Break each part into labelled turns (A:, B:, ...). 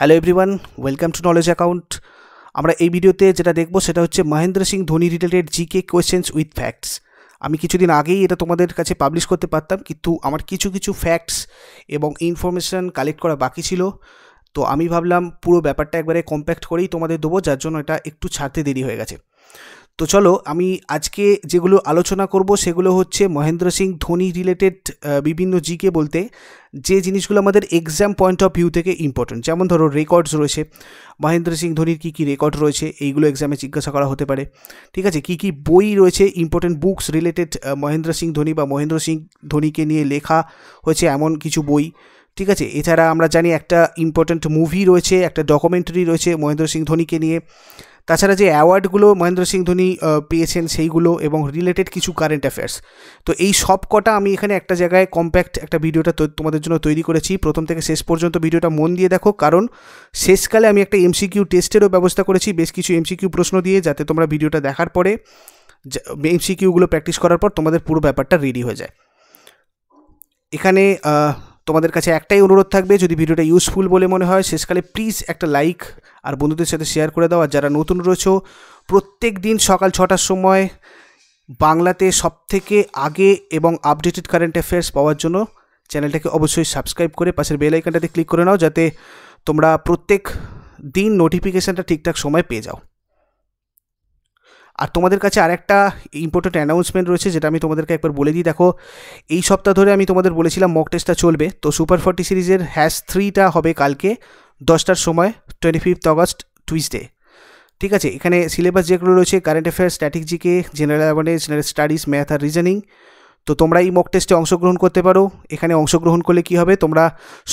A: Hello everyone welcome to knowledge account আমরা এই ভিডিওতে যেটা দেখব সেটা হচ্ছে মহেন্দ্র সিং ধোনি রিলেটেড কে কোয়েশ্চেন্স উইথ ফ্যাক্টস আমি কিছুদিন আগেই এটা তোমাদের কাছে পাবলিশ করতে পারতাম কিন্তু আমার কিছু কিছু ফ্যাক্টস এবং ইনফরমেশান কালেক্ট করা বাকি ছিল তো আমি ভাবলাম পুরো ব্যাপারটা একবারে কম্প্যাক্ট করেই তোমাদের দেবো যার জন্য এটা একটু ছাড়তে দেরি হয়ে গেছে তো চলো আমি আজকে যেগুলো আলোচনা করব সেগুলো হচ্ছে মহেন্দ্র সিং ধোনি রিলেটেড বিভিন্ন জিকে বলতে যে জিনিসগুলো আমাদের এক্সাম পয়েন্ট অফ ভিউ থেকে ইম্পর্টেন্ট যেমন ধরো রেকর্ডস রয়েছে মহেন্দ্র সিং ধোনির কী কী রেকর্ড রয়েছে এইগুলো এক্সামে জিজ্ঞাসা করা হতে পারে ঠিক আছে কী কী বই রয়েছে important books related Mahendra Singh Dhoni বা মহেন্দ্র সিং ধোনিকে নিয়ে লেখা হয়েছে এমন কিছু বই ঠিক আছে এছাড়া আমরা জানি একটা ইম্পর্ট্যান্ট মুভি রয়েছে একটা ডকুমেন্টারি রয়েছে মহেন্দ্র সিং ধোনিকে নিয়ে তাছাড়া যে অ্যাওয়ার্ডগুলো মহেন্দ্র সিং ধোনি পেয়েছেন সেইগুলো এবং রিলেটেড কিছু কারেন্ট অ্যাফেয়ার্স তো এই সব কটা আমি এখানে একটা জায়গায় কম্প্যাক্ট একটা ভিডিওটা তোমাদের জন্য তৈরি করেছি প্রথম থেকে শেষ পর্যন্ত ভিডিওটা মন দিয়ে দেখো কারণ শেষকালে আমি একটা এমসিকিউ টেস্টেরও ব্যবস্থা করেছি বেশ কিছু এমসিকিউ প্রশ্ন দিয়ে যাতে তোমরা ভিডিওটা দেখার পরে এমসিকিউগুলো প্র্যাকটিস করার পর তোমাদের পুরো ব্যাপারটা রেডি হয়ে যায় এখানে তোমাদের কাছে একটাই অনুরোধ থাকবে যদি ভিডিওটা ইউজফুল বলে মনে হয় শেষকালে প্লিজ একটা লাইক আর বন্ধুদের সাথে শেয়ার করে দাও আর যারা নতুন রয়েছে প্রত্যেক দিন সকাল ছটার সময় বাংলাতে সব থেকে আগে এবং আপডেটেড কারেন্ট অ্যাফেয়ার্স পাওয়ার জন্য চ্যানেলটাকে অবশ্যই সাবস্ক্রাইব করে পাশের বেল ক্লিক করে নাও যাতে তোমরা প্রত্যেক দিন নোটিফিকেশানটা ঠিকঠাক সময় পেয়ে যাও আর তোমাদের কাছে আরেকটা ইম্পর্টেন্ট অ্যানাউন্সমেন্ট রয়েছে যেটা আমি তোমাদেরকে একবার বলে দিই দেখো এই সপ্তাহ ধরে আমি তোমাদের বলেছিলাম মক টেস্টটা চলবে তো সুপার ফর্টি সিরিজের হ্যাশ থ্রিটা হবে কালকে দশটার সময় টোয়েন্টি ফিফথ অগস্ট টুইসডে ঠিক আছে এখানে সিলেবাস যেগুলো রয়েছে কারেন্ট অ্যাফেয়ার্স স্ট্র্যাটেজিকে general awareness general studies math আর রিজনিং তো তোমরা এই মক টেস্টে অংশগ্রহণ করতে পারো এখানে অংশগ্রহণ করলে কি হবে তোমরা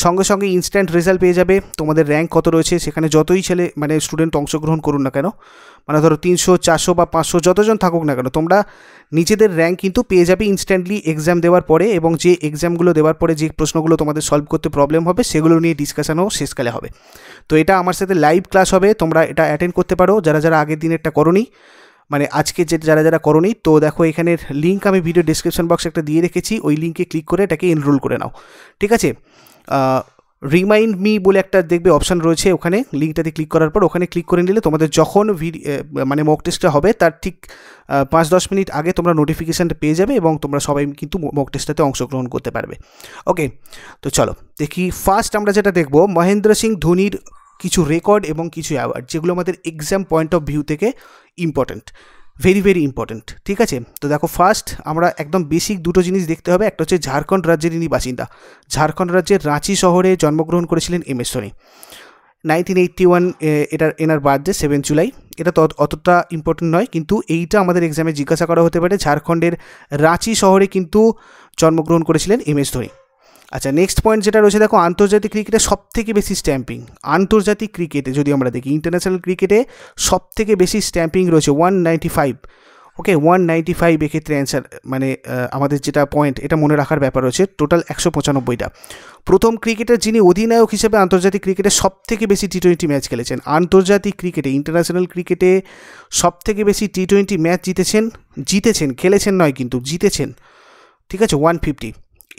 A: সঙ্গে সঙ্গে ইনস্ট্যান্ট রেজাল্ট পেয়ে যাবে তোমাদের র্যাঙ্ক কত রয়েছে সেখানে যতই ছেলে মানে স্টুডেন্ট অংশগ্রহণ করুন না কেন মানে ধরো তিনশো চারশো বা পাঁচশো যতজন থাকুক না কেন তোমরা নিজেদের র্যাঙ্ক কিন্তু পেয়ে যাবে ইনস্ট্যান্টলি এক্সাম দেওয়ার পরে এবং যে এক্সামগুলো দেওয়ার পরে যে প্রশ্নগুলো তোমাদের সলভ করতে প্রবলেম হবে সেগুলো নিয়ে ডিসকাশানও শেষকালে হবে তো এটা আমার সাথে লাইভ ক্লাস হবে তোমরা এটা অ্যাটেন্ড করতে পারো যারা যারা আগের দিনেরটা করোনি মানে আজকে যে যারা যারা করনি তো দেখো এখানের লিঙ্ক আমি ভিডিও ডিসক্রিপশন বক্স একটা দিয়ে রেখেছি ওই লিঙ্কে ক্লিক করে এটাকে এনরোল করে নাও ঠিক আছে রিমাইন্ড মি বলে একটা দেখবে অপশান রয়েছে ওখানে লিঙ্কটাতে ক্লিক করার পর ওখানে ক্লিক করে নিলে তোমাদের যখন মানে মক টেস্টটা হবে তার ঠিক পাঁচ দশ মিনিট আগে তোমরা নোটিফিকেশানটা পেয়ে যাবে এবং তোমরা সবাই কিন্তু মক টেস্টটাতে অংশগ্রহণ করতে পারবে ওকে তো চলো দেখি ফার্স্ট আমরা যেটা দেখব মহেন্দ্র সিং ধোনির কিছু রেকর্ড এবং কিছু অ্যাওয়ার্ড যেগুলো আমাদের এক্সাম পয়েন্ট অফ ভিউ থেকে ইম্পর্ট্যান্ট ভেরি ভেরি ইম্পর্ট্যান্ট ঠিক আছে তো দেখো ফার্স্ট আমরা একদম বেসিক দুটো জিনিস দেখতে হবে একটা হচ্ছে ঝাড়খণ্ড রাজ্যের ইনি বাসিন্দা ঝাড়খণ্ড রাজ্যের রাঁচি শহরে জন্মগ্রহণ করেছিলেন এম এস সোনি নাইনটিন এইটটি ওয়ান এটার এনার বার্থডে সেভেন জুলাই এটা তত অতটা ইম্পর্টেন্ট নয় কিন্তু এইটা আমাদের এক্সামে জিজ্ঞাসা করা হতে পারে ঝাড়খণ্ডের রাঁচি শহরে কিন্তু জন্মগ্রহণ করেছিলেন এম এস ধোনি আচ্ছা নেক্সট পয়েন্ট যেটা রয়েছে দেখো আন্তর্জাতিক ক্রিকেটে সবথেকে বেশি স্ট্যাম্পিং আন্তর্জাতিক ক্রিকেটে যদি আমরা দেখি ইন্টারন্যাশনাল ক্রিকেটে সবথেকে বেশি স্ট্যাম্পিং রয়েছে one ninety five okay one ninety five এক্ষেত্রে অ্যান্সার মানে আমাদের যেটা পয়েন্ট এটা মনে রাখার ব্যাপার রয়েছে টোটাল একশো পঁচানব্বইটা প্রথম ক্রিকেটার যিনি অধিনায়ক হিসেবে আন্তর্জাতিক ক্রিকেটে সব থেকে বেশি টি টোয়েন্টি ম্যাচ খেলেছেন আন্তর্জাতিক ক্রিকেটে ইন্টারন্যাশনাল ক্রিকেটে সব থেকে বেশি টি টোয়েন্টি ম্যাচ জিতেছেন জিতেছেন খেলেছেন নয় কিন্তু জিতেছেন ঠিক আছে ওয়ান ফিফটি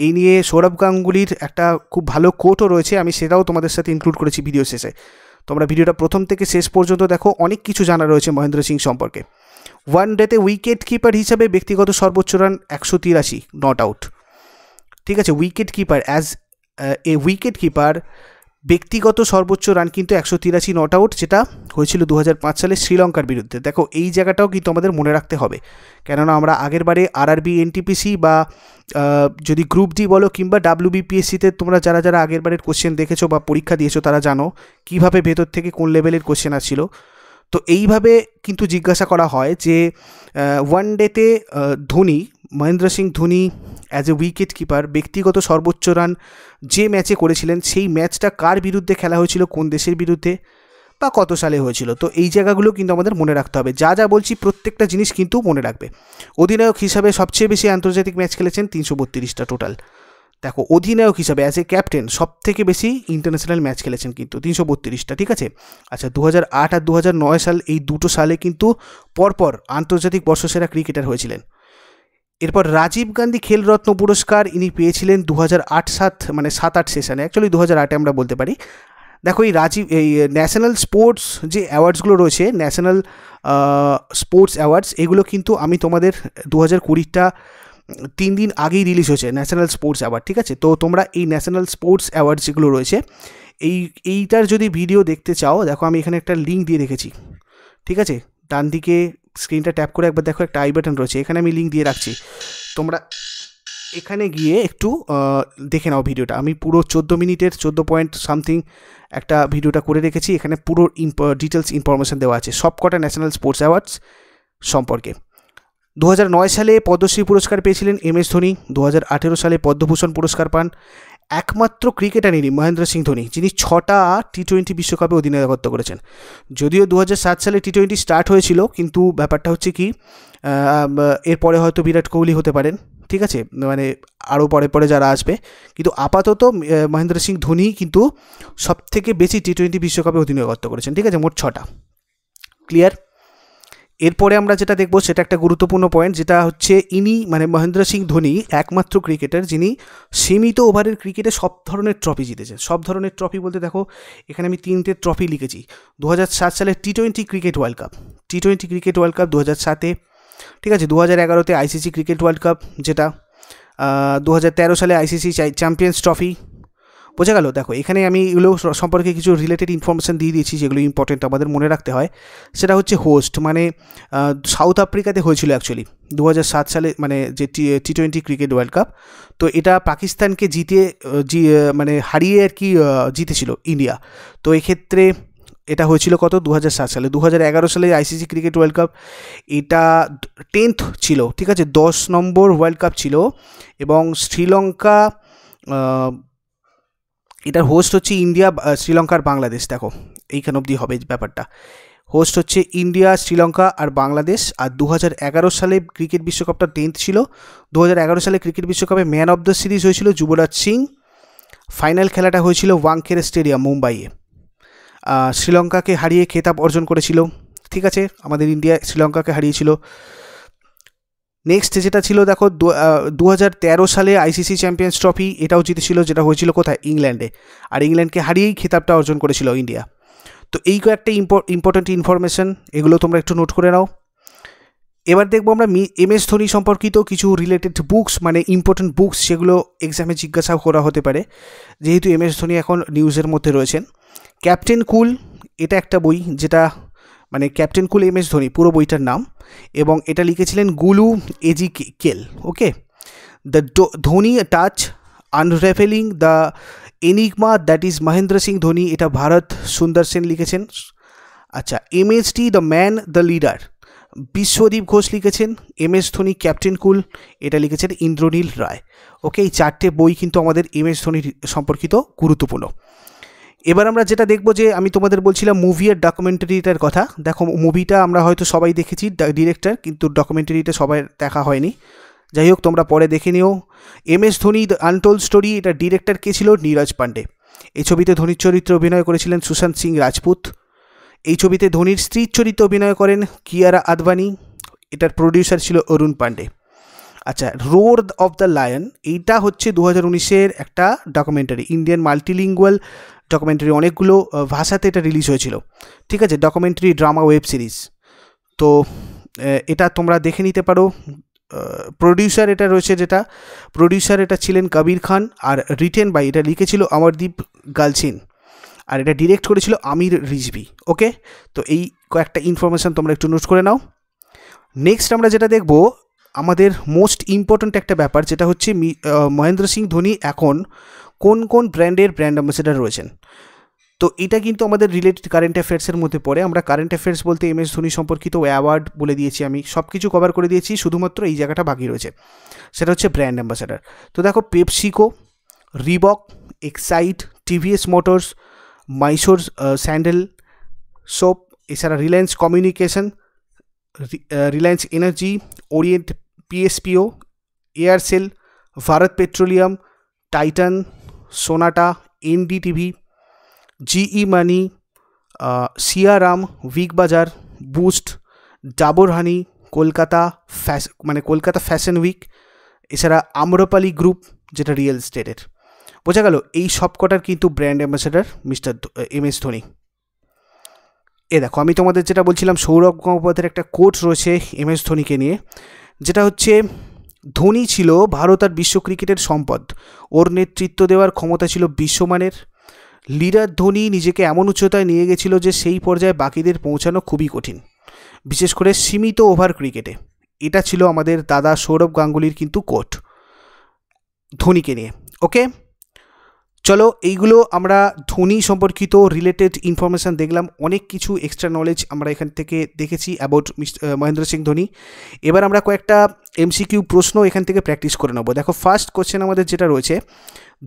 A: এই নিয়ে সৌরভ গাঙ্গুলির একটা খুব ভালো কোটও রয়েছে আমি সেটাও তোমাদের সাথে ইনক্লুড করেছি ভিডিও শেষে তোমরা ভিডিওটা প্রথম থেকে শেষ পর্যন্ত দেখো অনেক কিছু জানা রয়েছে মহেন্দ্র সিং সম্পর্কে ওয়ান ডেতে উইকেট কিপার হিসাবে ব্যক্তিগত সর্বোচ্চ রান একশো তিরাশি নট আউট ঠিক আছে wicket keeper as a wicket keeper ব্যক্তিগত সর্বোচ্চ রান কিন্তু একশো তিরাশি নট আউট যেটা হয়েছিল দু সালে শ্রীলঙ্কার বিরুদ্ধে দেখো এই জায়গাটাও কিন্তু আমাদের মনে রাখতে হবে কেননা আমরা আগের বারে আরআরবি এনটিপিসি বা যদি গ্রুপ ডি বলো কিংবা ডাব্লিউবিপিএসসিতে তোমরা যারা যারা আগের বারের কোশ্চেন দেখেছো বা পরীক্ষা দিয়েছো তারা জানো কিভাবে ভেতর থেকে কোন লেভেলের কোশ্চেন আসছিল তো এইভাবে কিন্তু জিজ্ঞাসা করা হয় যে ওয়ান ডেতে Dhoni Mahendra Singh Dhoni as a wicket keeper ব্যক্তিগত সর্বোচ্চ রান যে ম্যাচে করেছিলেন সেই ম্যাচটা কার বিরুদ্ধে খেলা হয়েছিল কোন দেশের বিরুদ্ধে বা কত সালে হয়েছিল তো এই জায়গাগুলো কিন্তু আমাদের মনে রাখতে হবে যা যা বলছি প্রত্যেকটা জিনিস কিন্তু মনে রাখবে অধিনায়ক হিসাবে সবচেয়ে বেশি আন্তর্জাতিক ম্যাচ খেলেছেন তিনশো বত্রিশটা টোটাল দেখো অধিনায়ক হিসাবে অ্যাজ এ ক্যাপ্টেন সব থেকে বেশি ইন্টারন্যাশনাল ম্যাচ খেলেছেন কিন্তু তিনশো বত্রিশটা ঠিক আছে আচ্ছা দু আর দু সাল এই দুটো সালে কিন্তু পরপর আন্তর্জাতিক বর্ষসেরা ক্রিকেটার হয়েছিলেন এরপর রাজীব গান্ধী খেলরত্ন পুরস্কার ইনি পেয়েছিলেন দু হাজার আট সাত মানে সাত আট সেশানে অ্যাকচুয়ালি দু হাজার আটে আমরা বলতে পারি দেখো এই রাজীব এই ন্যাশনাল স্পোর্টস যে অ্যাওয়ার্ডসগুলো রয়েছে ন্যাশনাল স্পোর্টস অ্যাওয়ার্ডস এগুলো কিন্তু আমি তোমাদের দু হাজার কুড়িটা তিন দিন আগেই রিলিজ হয়েছে ন্যাশনাল স্পোর্টস অ্যাওয়ার্ড ঠিক আছে তো তোমরা এই ন্যাশনাল স্পোর্টস অ্যাওয়ার্ডস যেগুলো রয়েছে এই এইটার যদি ভিডিও দেখতে চাও দেখো আমি এখানে একটা লিঙ্ক দিয়ে রেখেছি ঠিক আছে ডান দিকে স্ক্রিনটা ট্যাপ করে একবার দেখো একটা আই বাটন রয়েছে এখানে আমি লিঙ্ক দিয়ে রাখছি তোমরা এখানে গিয়ে একটু দেখে নাও ভিডিওটা আমি পুরো চোদ্দো মিনিটের চোদ্দো পয়েন্ট সামথিং একটা ভিডিওটা করে রেখেছি এখানে পুরো ডিটেলস ইনফরমেশান দেওয়া আছে সব কটা ন্যাশনাল স্পোর্টস অ্যাওয়ার্ডস সম্পর্কে দু সালে পদ্মশ্রী পুরস্কার পেয়েছিলেন এম এস ধোনি দু সালে পদ্মভূষণ পুরস্কার পান একমাত্র ক্রিকেটারেরই মহেন্দ্র সিং ধোনি যিনি ছটা টি টোয়েন্টি বিশ্বকাপে অধিনায়কত্ব করেছেন যদিও দু সালে টি টোয়েন্টি স্টার্ট হয়েছিল কিন্তু ব্যাপারটা হচ্ছে কি এরপরে হয়তো বিরাট কোহলি হতে পারেন ঠিক আছে মানে আরও পরে পরে যারা আসবে কিন্তু আপাতত মহেন্দ্র সিং ধোনি কিন্তু সবথেকে বেশি টি টোয়েন্টি বিশ্বকাপে অধিনায়কত্ব করেছেন ঠিক আছে মোট ছটা ক্লিয়ার এরপরে আমরা যেটা দেখব সেটা একটা গুরুত্বপূর্ণ পয়েন্ট যেটা হচ্ছে ইনি মানে মহেন্দ্র সিং ধোনি একমাত্র ক্রিকেটার যিনি সীমিত ওভারের ক্রিকেটে সব ধরনের ট্রফি জিতেছেন সব ধরনের ট্রফি বলতে দেখো এখানে আমি তিনটে ট্রফি লিখেছি দু সালে T twenty cricket world cup T twenty cricket world cup দু হাজার সাতে ঠিক আছে দু হাজার এগারোতে আইসিসি ক্রিকেট ওয়ার্ল্ড কাপ যেটা দু হাজার তেরো সালে আইসিসি চ্যাম্পিয়ন্স ট্রফি বোঝা গেল দেখো এখানে আমি এগুলো সম্পর্কে কিছু রিলেটেড ইনফরমেশান দিয়ে দিয়েছি যেগুলো ইম্পর্টেন্ট আমাদের মনে রাখতে হয় সেটা হচ্ছে হোস্ট মানে সাউথ আফ্রিকাতে হয়েছিল অ্যাকচুয়ালি দু সালে মানে যে T twenty cricket world cup তো এটা পাকিস্তানকে জিতে জি মানে হারিয়ে আর কি জিতেছিল ইন্ডিয়া তো এক্ষেত্রে এটা হয়েছিল কত দু সালে দু সালে আইসিসি ক্রিকেট ওয়ার্ল্ড কাপ এটা টেন্থ ছিল ঠিক আছে দশ নম্বর ওয়ার্ল্ড কাপ ছিল এবং শ্রীলঙ্কা এটার হোস্ট হচ্ছে ইন্ডিয়া শ্রীলঙ্কার বাংলাদেশ দেখো এইখান অবধি হবে ব্যাপারটা হোস্ট হচ্ছে ইন্ডিয়া শ্রীলঙ্কা আর বাংলাদেশ আর দু সালে ক্রিকেট বিশ্বকাপটা টেন্থ ছিল দু সালে ক্রিকেট বিশ্বকাপে ম্যান অফ দ্য সিরিজ হয়েছিল যুবরাজ সিং ফাইনাল খেলাটা হয়েছিল ওয়াংখের স্টেডিয়াম মুম্বাইয়ে শ্রীলঙ্কাকে হারিয়ে খেতাব অর্জন করেছিল ঠিক আছে আমাদের ইন্ডিয়া শ্রীলঙ্কাকে হারিয়েছিল নেক্সট যেটা ছিল দেখো দু সালে আইসিসি চ্যাম্পিয়ন্স ট্রফি এটাও জিতেছিল যেটা হয়েছিল কোথায় ইংল্যান্ডে আর ইংল্যান্ডকে হারিয়েই খেতাবটা অর্জন করেছিল ইন্ডিয়া তো এই কয়েকটা ইম্পর্টেন্ট ইনফরমেশান এগুলো তোমরা একটু নোট করে নাও এবার দেখবো আমরা এম এস ধোনি সম্পর্কিত কিছু রিলেটেড বুকস মানে ইম্পর্টেন্ট বুকস সেগুলো এক্সামে জিজ্ঞাসা করা হতে পারে যেহেতু এম এস ধোনি এখন নিউজের মধ্যে রয়েছেন ক্যাপ্টেন কুল এটা একটা বই যেটা মানে captain cool M S Dhoni পুরো বইটার নাম এবং এটা লিখেছিলেন Gulu Ezekiel okay the Dhoni touch unravelling the enigma that is Mahendra Singh Dhoni এটা ভারত সুন্দর সেন লিখেছেন আচ্ছা এম এস টি the man the leader Biswadeep Ghosh লিখেছেন M S Dhoni captain cool এটা লিখেছেন ইন্দ্রনীল রায় ওকে এই চারটে বই কিন্তু আমাদের এম এস ধোনির সম্পর্কিত গুরুত্বপূর্ণ এবার আমরা যেটা দেখবো যে আমি তোমাদের বলছিলাম মুভি আর ডকুমেন্টারিটার কথা দেখো মুভিটা আমরা হয়তো সবাই দেখেছি ডিরেক্টর কিন্তু ডকুমেন্টারিটা সবাই দেখা হয়নি যাই হোক তোমরা পরে দেখে নিও M S Dhoni untold story এটা ডিরেক্টর কে ছিল নীরজ পাণ্ডে এই ছবিতে ধোনির চরিত্রে অভিনয় করেছিলেন সুশান্ত সিং রাজপুত এই ছবিতে ধোনির স্ত্রীর চরিত্রে অভিনয় করেন কিয়ারা আদবানি এটার প্রডিউসার ছিল অরুণ পাণ্ডে আচ্ছা রোর অফ দ্য লায়ন এইটা হচ্ছে দু হাজার উনিশের একটা ডকুমেন্টারি ইন্ডিয়ান মাল্টিলিঙ্গুয়াল ডকুমেন্টারি অনেকগুলো ভাষাতে এটা রিলিজ হয়েছিল ঠিক আছে ডকুমেন্টারি ড্রামা ওয়েব সিরিজ তো এটা তোমরা দেখে নিতে পারো প্রডিউসার এটা রয়েছে যেটা প্রডিউসার এটা ছিলেন কবির খান আর রিটেন বাই এটা লিখেছিল অমরদীপ গালছিন আর এটা ডিরেক্ট করেছিল আমির রিজভি ওকে তো এই কয়েকটা ইনফরমেশান তোমরা একটু নোট করে নাও নেক্সট আমরা যেটা দেখব আমাদের মোস্ট ইম্পর্ট্যান্ট একটা ব্যাপার যেটা হচ্ছে মহেন্দ্র সিং ধোনি এখন কোন কোন ব্র্যান্ডের ব্র্যান্ড অ্যাম্বাসেডার রয়েছেন তো এটা কিন্তু আমাদের রিলেটেড কারেন্ট অ্যাফেয়ার্সের মধ্যে পড়ে আমরা কারেন্ট অ্যাফেয়ার্স বলতে এম এস ধোনি সম্পর্কিত অ্যাওয়ার্ড বলে দিয়েছি আমি সব কিছু কভার করে দিয়েছি শুধুমাত্র এই জায়গাটা বাকি রয়েছে সেটা হচ্ছে ব্র্যান্ড অ্যাম্বাসেডার তো দেখো PepsiCo Reebok Exide TVS motors Mysore sandal soap এছাড়া Reliance communication Reliance energy Orient PSPO Aircel Bharat petroleum Titan Sonata NDTV GE money Siyaram Big Bazaar Boost Dabur honey Kolkata ফ্যাশ মানে কলকাতা ফ্যাশন উইক এছাড়া আম্রপালি গ্রুপ যেটা রিয়েল স্টেটের বোঝা গেল এই সব কটার কিন্তু brand ambassador mister M S Dhoni এ দেখো আমি তোমাদের যেটা বলছিলাম সৌরভ গঙ্গোপাধ্যায়ের একটা কোর্স রয়েছে এম এস ধোনিকে নিয়ে যেটা হচ্ছে ধোনি ছিল ভারত আর বিশ্ব ক্রিকেটের সম্পদ ওর নেতৃত্ব দেওয়ার ক্ষমতা ছিল বিশ্বমানের লিরাজ ধোনি নিজেকে এমন উচ্চতায় নিয়ে গেছিল যে সেই পর্যায়ে বাকিদের পৌঁছানো খুবই কঠিন বিশেষ করে সীমিত ওভার ক্রিকেটে এটা ছিল আমাদের দাদা সৌরভ গাঙ্গুলির কিন্তু কোট ধোনিকে নিয়ে ওকে চলো এইগুলো আমরা ধ্বনি সম্পর্কিত রিলেটেড ইনফরমেশান দেখলাম অনেক কিছু এক্সট্রা নলেজ আমরা এখান থেকে দেখেছি অ্যাবাউট মহেন্দ্র সিং ধোনি এবার আমরা কয়েকটা এমসিকিউ প্রশ্ন এখান থেকে প্র্যাকটিস করে নেবো দেখো ফার্স্ট কোশ্চেন আমাদের যেটা রয়েছে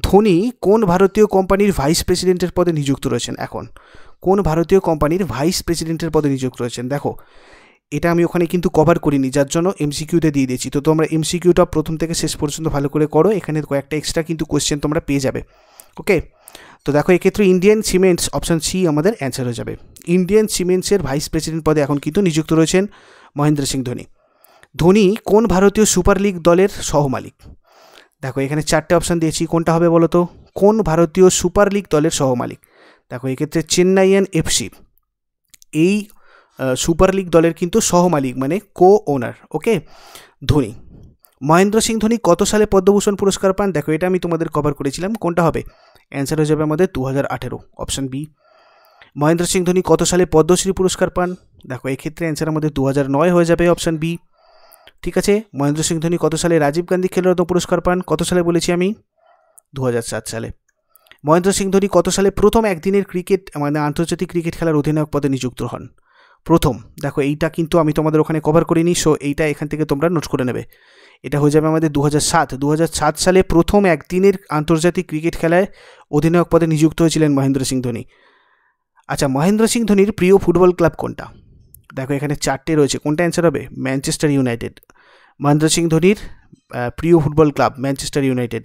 A: ধোনি কোন ভারতীয় কোম্পানির ভাইস প্রেসিডেন্টের পদে নিযুক্ত রয়েছেন এখন কোন ভারতীয় কোম্পানির ভাইস প্রেসিডেন্টের পদে নিযুক্ত রয়েছেন দেখো এটা আমি ওখানে কিন্তু কভার করিনি যার জন্য এমসিকিউতে দিয়ে দিয়েছি তো তোমরা এমসিকিউটা প্রথম থেকে শেষ পর্যন্ত ভালো করে করো এখানে কয়েকটা এক্সট্রা কিন্তু কোয়েশ্চেন তোমরা পেয়ে যাবে ওকে তো দেখো এক্ষেত্রে ইন্ডিয়ান সিমেন্টস অপশান সি আমাদের অ্যান্সার হয়ে যাবে ইন্ডিয়ান সিমেন্টসের ভাইস প্রেসিডেন্ট পদে এখন কিন্তু নিযুক্ত রয়েছেন মহেন্দ্র সিং ধোনি ধোনি কোন ভারতীয় সুপার লিগ দলের সহমালিক দেখো এখানে চারটে অপশান দিয়েছি কোনটা হবে বলতো কোন ভারতীয় সুপার লিগ দলের সহমালিক দেখো এক্ষেত্রে চেন্নাইয়ান এফসি এই সুপার লিগ দলের কিন্তু সহমালিক মানে কো ওনার ওকে ধোনি মহেন্দ্র সিং ধোনি কত সালে পদ্মভূষণ পুরস্কার পান দেখো এটা আমি তোমাদের কভার করেছিলাম কোনটা হবে অ্যান্সার হয়ে যাবে আমাদের দু হাজার আঠেরো অপশান বি মহেন্দ্র সিং ধোনি কত সালে পদ্মশ্রী পুরস্কার পান দেখো এক্ষেত্রে অ্যান্সার আমাদের দু হাজার নয় হয়ে যাবে অপশান বি ঠিক আছে মহেন্দ্র সিং ধোনি কত সালে রাজীব গান্ধী খেলরত্ন পুরস্কার পান কত সালে বলেছি আমি দু সালে মহেন্দ্র সিং ধোনি কত সালে প্রথম একদিনের ক্রিকেট মানে আন্তর্জাতিক ক্রিকেট খেলার অধিনায়ক পদে নিযুক্ত হন প্রথম দেখো এইটা কিন্তু আমি তোমাদের ওখানে কভার করিনি সো এইটা এখান থেকে তোমরা নোট করে নেবে এটা হয়ে যাবে আমাদের দু হাজার সালে প্রথম একদিনের আন্তর্জাতিক ক্রিকেট খেলায় অধিনায়ক পদে নিযুক্ত হয়েছিলেন মহেন্দ্র সিং ধোনি আচ্ছা মহেন্দ্র সিং ধোনির প্রিয় ফুটবল ক্লাব কোনটা দেখো এখানে চারটে রয়েছে কোনটা অ্যান্সার হবে ম্যানচেস্টার ইউনাইটেড মহেন্দ্র সিং ধোনির প্রিয় ফুটবল ক্লাব ম্যানচেস্টার ইউনাইটেড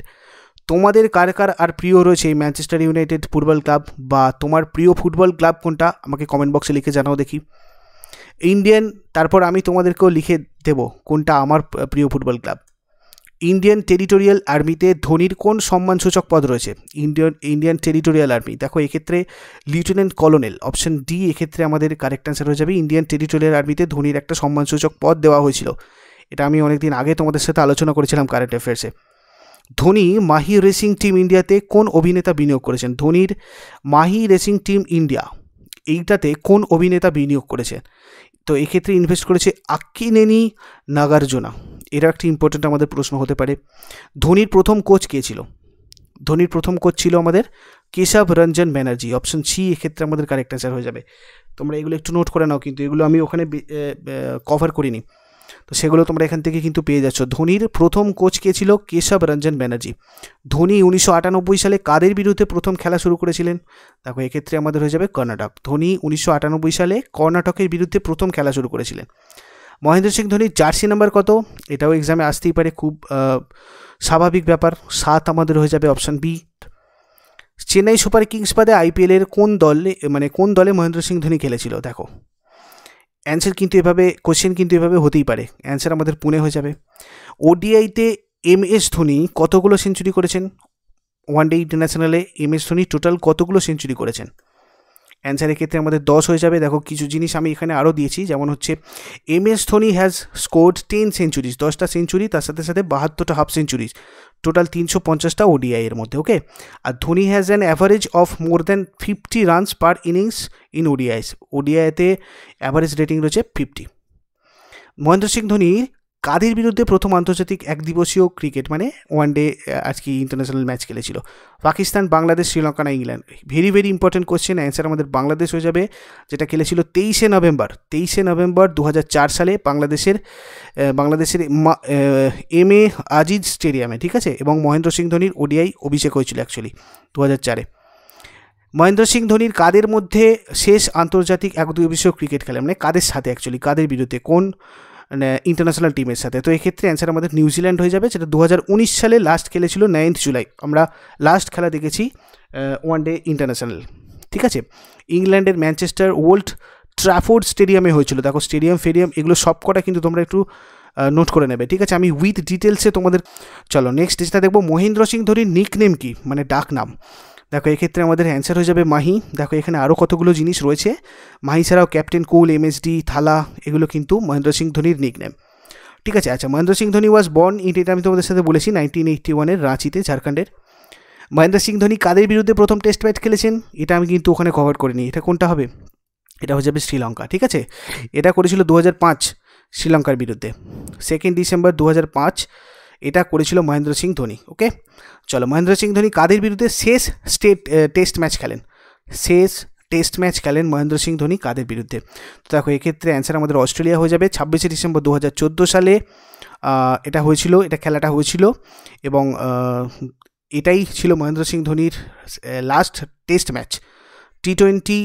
A: তোমাদের কার কার আর প্রিয় রয়েছে এই ম্যানচেস্টার ইউনাইটেড ফুটবল ক্লাব বা তোমার প্রিয় ফুটবল ক্লাব কোনটা আমাকে কমেন্ট বক্সে লিখে জানাও দেখি ইন্ডিয়ান তারপর আমি তোমাদেরকেও লিখে দেব কোনটা আমার প্রিয় ফুটবল ক্লাব ইন্ডিয়ান টেরিটোরিয়াল আর্মিতে ধোনির কোন সম্মানসূচক পদ রয়েছে ইন্ডিয়ান ইন্ডিয়ান টেরিটোরিয়াল আর্মি দেখো এক্ষেত্রে লিউটেন্যান্ট কলোনেল অপশন ডি এক্ষেত্রে আমাদের কারেক্ট অ্যান্সার হয়ে যাবে ইন্ডিয়ান টেরিটোরিয়াল আর্মিতে ধোনির একটা সম্মানসূচক পদ দেওয়া হয়েছিল এটা আমি অনেকদিন আগে তোমাদের সাথে আলোচনা করেছিলাম কারেন্ট অ্যাফেয়ার্সে ধোনি মাহি রেসিং টিম ইন্ডিয়াতে কোন অভিনেতা বিনিয়োগ করেছেন ধোনির মাহি রেসিং টিম ইন্ডিয়া এইটাতে কোন অভিনেতা বিনিয়োগ করেছে তো এক্ষেত্রে ইনভেস্ট করেছে আক্কিনেনি নাগার্জুনা এটা একটি ইম্পর্ট্যান্ট আমাদের প্রশ্ন হতে পারে ধোনির প্রথম কোচ কে ছিল ধোনির প্রথম কোচ ছিল আমাদের কেশব রঞ্জন ব্যানার্জি অপশন সি এক্ষেত্রে আমাদের কারেক্ট অ্যান্সার হয়ে যাবে তোমরা এগুলো একটু নোট করে নাও কিন্তু এগুলো আমি ওখানে কভার করিনি তো সেগুলো তোমরা এখান থেকে কিন্তু পেয়ে যাচ্ছ ধোনির প্রথম কোচ কে ছিল কেশব রঞ্জন ব্যানার্জি ধোনি উনিশশো সালে কাদের বিরুদ্ধে প্রথম খেলা শুরু করেছিলেন দেখো এক্ষেত্রে আমাদের হয়ে যাবে কর্ণাটক ধোনি উনিশশো সালে কর্ণাটকের বিরুদ্ধে প্রথম খেলা শুরু করেছিলেন মহেন্দ্র সিং ধোনির জার্সি নাম্বার কত এটাও এক্সামে আসতেই পারে খুব স্বাভাবিক ব্যাপার সাত আমাদের হয়ে যাবে option B Chennai super kings বাদে আইপিএলের কোন দলে মানে কোন দলে মহেন্দ্র সিং ধোনি খেলেছিল দেখো অ্যান্সার কিন্তু এভাবে কোশ্চেন কিন্তু এভাবে হতেই পারে অ্যান্সার আমাদের পুনে হয়ে যাবে ওডিআইতে এম এস ধোনি কতগুলো সেঞ্চুরি করেছেন ওয়ান ডে ইন্টারন্যাশনালে এম এস ধোনি টোটাল কতগুলো সেঞ্চুরি করেছেন অ্যান্সারের ক্ষেত্রে আমাদের দশ হয়ে যাবে দেখো কিছু জিনিস আমি এখানে আরও দিয়েছি যেমন হচ্ছে M S Dhoni has scored ten centuries দশটা সেঞ্চুরি তার সাথে সাথে বাহাত্তরটা হাফ সেঞ্চুরিজ টোটাল তিনশো পঞ্চাশটা ওডিআই এর মধ্যে ওকে আর Dhoni has an average of more than fifty runs per innings in ODIs ওডিআইতে অ্যাভারেজ রেটিং রয়েছে ফিফটি মহেন্দ্র সিং ধোনির কাদের বিরুদ্ধে প্রথম আন্তর্জাতিক একদিবসীয় ক্রিকেট মানে ওয়ান ডে আজকে ইন্টারন্যাশনাল ম্যাচ খেলেছিল পাকিস্তান বাংলাদেশ শ্রীলঙ্কা না England very very important question answer আমাদের বাংলাদেশ হয়ে যাবে যেটা খেলেছিল তেইশে নভেম্বর তেইশে নভেম্বর দু সালে বাংলাদেশের বাংলাদেশের এম এ আজিজ স্টেডিয়ামে ঠিক আছে এবং মহেন্দ্র সিং ধোনির ওডিআই অভিষেক হয়েছিল অ্যাকচুয়ালি দু হাজার চারে মহেন্দ্র সিং ধোনির কাদের মধ্যে শেষ আন্তর্জাতিক এক দুই ক্রিকেট খেলে মানে কাদের সাথে অ্যাকচুয়ালি কাদের বিরুদ্ধে কোন ইন্টারন্যাশনাল মানে টিমের সাথে তো এক্ষেত্রে অ্যান্সার আমাদের নিউজিল্যান্ড হয়ে যাবে যেটা দু সালে লাস্ট খেলেছিল নাইন্থ জুলাই আমরা লাস্ট খেলা দেখেছি ওয়ান ডে ইন্টারন্যাশনাল ঠিক আছে ইংল্যান্ডের ম্যানচেস্টার ওল্ড ট্রাফোর্ড স্টেডিয়ামে হয়েছিল দেখো স্টেডিয়াম ফেডিয়াম এগুলো সব কটা কিন্তু তোমরা একটু নোট করে নেবে ঠিক আছে আমি উইথ ডিটেলসে তোমাদের চলো নেক্সট যেটা দেখবো মহেন্দ্র সিং ধোনির নিক নেম কি মানে ডাক নাম দেখো এক্ষেত্রে আমাদের অ্যান্সার হয়ে যাবে মাহি দেখো এখানে আরও কতগুলো জিনিস রয়েছে মাহি ছাড়াও ক্যাপ্টেন কুল এমএসডি থালা এগুলো কিন্তু মহেন্দ্র সিং ধোনির নিকনেম ঠিক আছে আচ্ছা Mahendra Singh Dhoni was born in এটা আমি তোমাদের সাথে বলেছি নাইনটিন এইটটি ওয়ানের রাঁচিতে ঝাড়খণ্ডের মহেন্দ্র সিং ধোনি কাদের বিরুদ্ধে প্রথম টেস্ট ম্যাচ খেলেছেন এটা আমি কিন্তু ওখানে কভার করিনি এটা কোনটা হবে এটা হয়ে যাবে শ্রীলঙ্কা ঠিক আছে এটা করেছিল দু শ্রীলঙ্কার বিরুদ্ধে সেকেন্ড ডিসেম্বর দু এটা করেছিল মহেন্দ্র সিং ধোনি ওকে চলো মহেন্দ্র সিং ধোনি কাদের বিরুদ্ধে শেষ স্টেট টেস্ট ম্যাচ খেলেন শেষ টেস্ট ম্যাচ খেলেন মহেন্দ্র সিং ধোনি কাদের বিরুদ্ধে তো দেখো এক্ষেত্রে অ্যান্সার আমাদের অস্ট্রেলিয়া হয়ে যাবে ছাব্বিশে ডিসেম্বর দু সালে এটা হয়েছিল এটা খেলাটা হয়েছিল এবং এটাই ছিল মহেন্দ্র সিং ধোনির last test match T twenty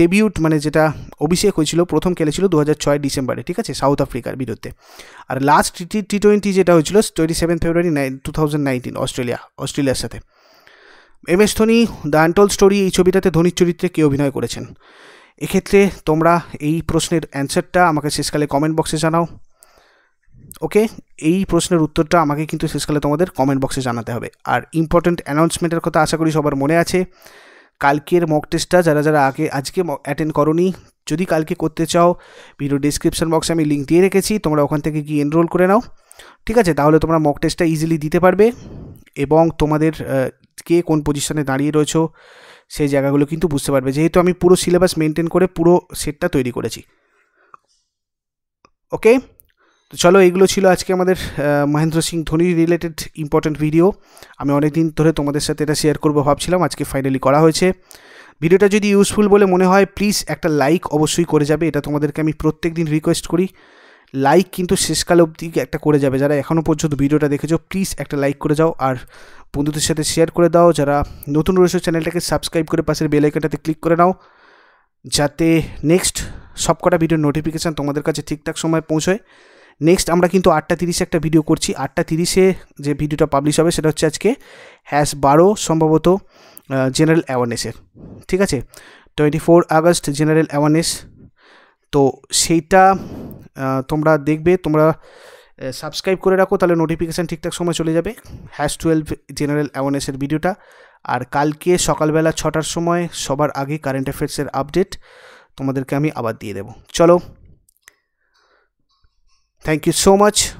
A: debut মানে যেটা অভিষেক হয়েছিল প্রথম খেলেছিল দু হাজার ছয় ডিসেম্বরে ঠিক আছে সাউথ আফ্রিকার বিরুদ্ধে আর লাস্ট টি টি টোয়েন্টি যেটা হয়েছিল twenty seven February nine two thousand nineteen Australia অস্ট্রেলিয়ার সাথে M S Dhoni the untold story এই ছবিটাতে ধোনির চরিত্রে কে অভিনয় করেছেন এক্ষেত্রে তোমরা এই প্রশ্নের অ্যান্সারটা আমাকে শেষকালে কমেন্ট বক্সে জানাও ওকে এই প্রশ্নের উত্তরটা আমাকে কিন্তু শেষকালে তোমাদের কমেন্ট বক্সে জানাতে হবে আর ইম্পর্ট্যান্ট অ্যানাউন্সমেন্টের কথা আশা করি সবার মনে আছে কালকের মক টেস্টটা যারা যারা আগে আজকে অ্যাটেন্ড করনি যদি কালকে করতে চাও ভিডিও ডিসক্রিপশান বক্সে আমি লিঙ্ক দিয়ে রেখেছি তোমরা ওখান থেকে গিয়ে এনরোল করে নাও ঠিক আছে তাহলে তোমরা মক টেস্টটা ইজিলি দিতে পারবে এবং তোমাদের কে কোন পজিশনে দাঁড়িয়ে রয়েছো সেই জায়গাগুলো কিন্তু বুঝতে পারবে যেহেতু আমি পুরো সিলেবাস মেনটেন করে পুরো সেটটা তৈরি করেছি ওকে তো চলো এইগুলো ছিল আজকে আমাদের Mahendra Singh Dhoni related important video আমি অনেক দিন ধরে তোমাদের সাথে এটা শেয়ার করবো ভাবছিলাম আজকে ফাইনালি করা হয়েছে ভিডিওটা যদি ইউজফুল বলে মনে হয় প্লিজ একটা লাইক অবশ্যই করে যাবে এটা তোমাদেরকে আমি প্রত্যেক দিন রিকোয়েস্ট করি লাইক কিন্তু শেষকাল অবধি একটা করে যাবে যারা এখনও পর্যন্ত ভিডিওটা দেখেছো প্লিজ একটা লাইক করে যাও আর বন্ধুদের সাথে শেয়ার করে দাও যারা নতুন রয়েছে চ্যানেলটাকে সাবস্ক্রাইব করে পাশের বেলাইকাটাতে ক্লিক করে নাও যাতে নেক্সট সবকটা ভিডিওর নোটিফিকেশান তোমাদের কাছে ঠিকঠাক সময় পৌঁছয় নেক্সট আমরা কিন্তু আটটা তিরিশে একটা ভিডিও করছি আটটা তিরিশে যে ভিডিওটা পাবলিশ হবে সেটা হচ্ছে আজকে হ্যাশ বারো সম্ভবত জেনারেল অ্যাওয়ারনেসের ঠিক আছে twenty four August general awareness তো সেইটা তোমরা দেখবে তোমরা সাবস্ক্রাইব করে রাখো তাহলে নোটিফিকেশান ঠিকঠাক সময় চলে যাবে হ্যাশ টুয়েলভ জেনারেল অ্যাওয়ারনেসের ভিডিওটা আর কালকে সকালবেলা ছটার সময় সবার আগে কারেন্ট অ্যাফেয়ার্সের আপডেট তোমাদেরকে আমি আবার দিয়ে দেবো চলো Thank you so much.